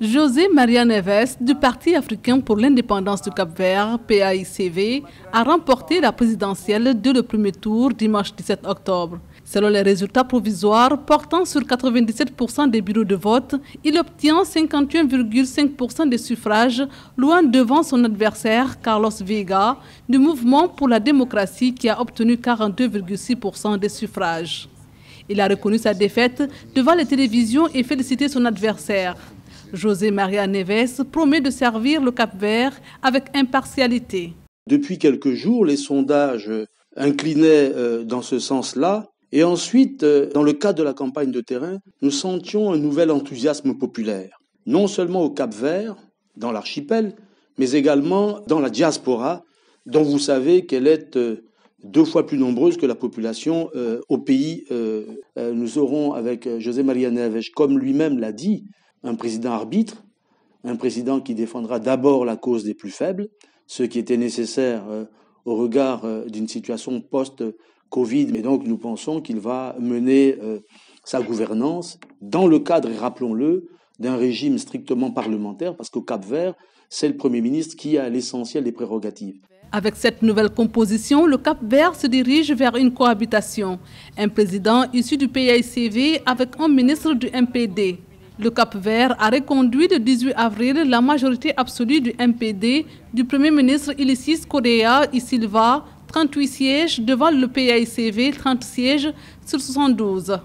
José Maria Neves, du Parti africain pour l'indépendance du Cap-Vert, PAICV, a remporté la présidentielle dès le premier tour dimanche 17 octobre. Selon les résultats provisoires portant sur 97% des bureaux de vote, il obtient 51,5% des suffrages, loin devant son adversaire Carlos Vega du Mouvement pour la démocratie qui a obtenu 42,6% des suffrages. Il a reconnu sa défaite devant les télévisions et félicité son adversaire. José Maria Neves promet de servir le Cap-Vert avec impartialité. Depuis quelques jours, les sondages inclinaient euh, dans ce sens-là. Et ensuite, euh, dans le cadre de la campagne de terrain, nous sentions un nouvel enthousiasme populaire, non seulement au Cap-Vert, dans l'archipel, mais également dans la diaspora, dont vous savez qu'elle est euh, deux fois plus nombreuses que la population euh, au pays. Euh, euh, nous aurons, avec José Maria Neves, comme lui-même l'a dit, un président arbitre, un président qui défendra d'abord la cause des plus faibles, ce qui était nécessaire au regard d'une situation post-Covid. Mais donc nous pensons qu'il va mener sa gouvernance dans le cadre, et rappelons-le, d'un régime strictement parlementaire, parce qu'au Cap Vert, c'est le Premier ministre qui a l'essentiel des prérogatives. Avec cette nouvelle composition, le Cap Vert se dirige vers une cohabitation. Un président issu du PICV avec un ministre du MPD. Le Cap Vert a reconduit le 18 avril la majorité absolue du MPD du Premier ministre Ulysses Correa Isilva, Silva, 38 sièges devant le PICV, 30 sièges sur 72.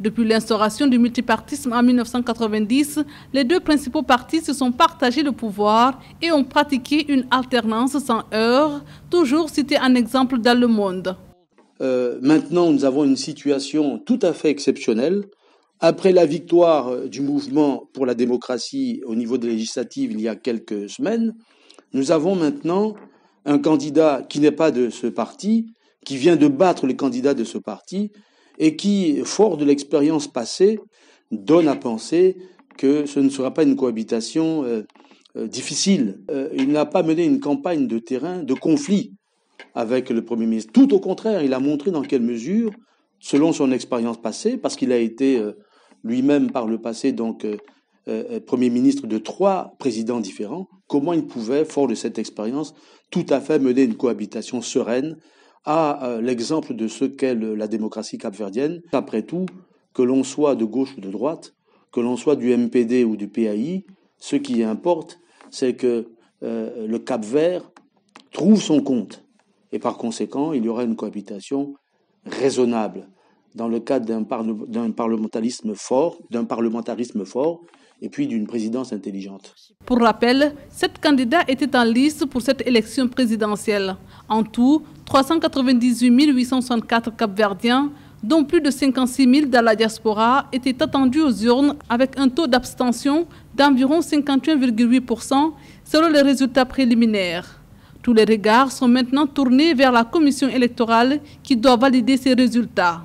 Depuis l'instauration du multipartisme en 1990, les deux principaux partis se sont partagés le pouvoir et ont pratiqué une alternance sans heurts, toujours cité un exemple dans le monde. Euh, maintenant, nous avons une situation tout à fait exceptionnelle. Après la victoire du mouvement pour la démocratie au niveau des législatives il y a quelques semaines, nous avons maintenant un candidat qui n'est pas de ce parti, qui vient de battre les candidats de ce parti, et qui, fort de l'expérience passée, donne à penser que ce ne sera pas une cohabitation euh, euh, difficile. Euh, il n'a pas mené une campagne de terrain, de conflit avec le Premier ministre. Tout au contraire, il a montré dans quelle mesure, selon son expérience passée, parce qu'il a été lui-même par le passé donc Premier ministre de trois présidents différents, comment il pouvait, fort de cette expérience, tout à fait mener une cohabitation sereine à euh, l'exemple de ce qu'est la démocratie capverdienne. Après tout, que l'on soit de gauche ou de droite, que l'on soit du MPD ou du PAI, ce qui importe, c'est que euh, le Cap Vert trouve son compte. Et par conséquent, il y aura une cohabitation raisonnable dans le cadre d'un, parlementarisme fort, d'un parlementarisme fort et puis d'une présidence intelligente. Pour rappel, sept candidats étaient en liste pour cette élection présidentielle. En tout, 398 864 Capverdiens, dont plus de 56 000 dans la diaspora, étaient attendus aux urnes avec un taux d'abstention d'environ 51,8% selon les résultats préliminaires. Tous les regards sont maintenant tournés vers la commission électorale qui doit valider ces résultats.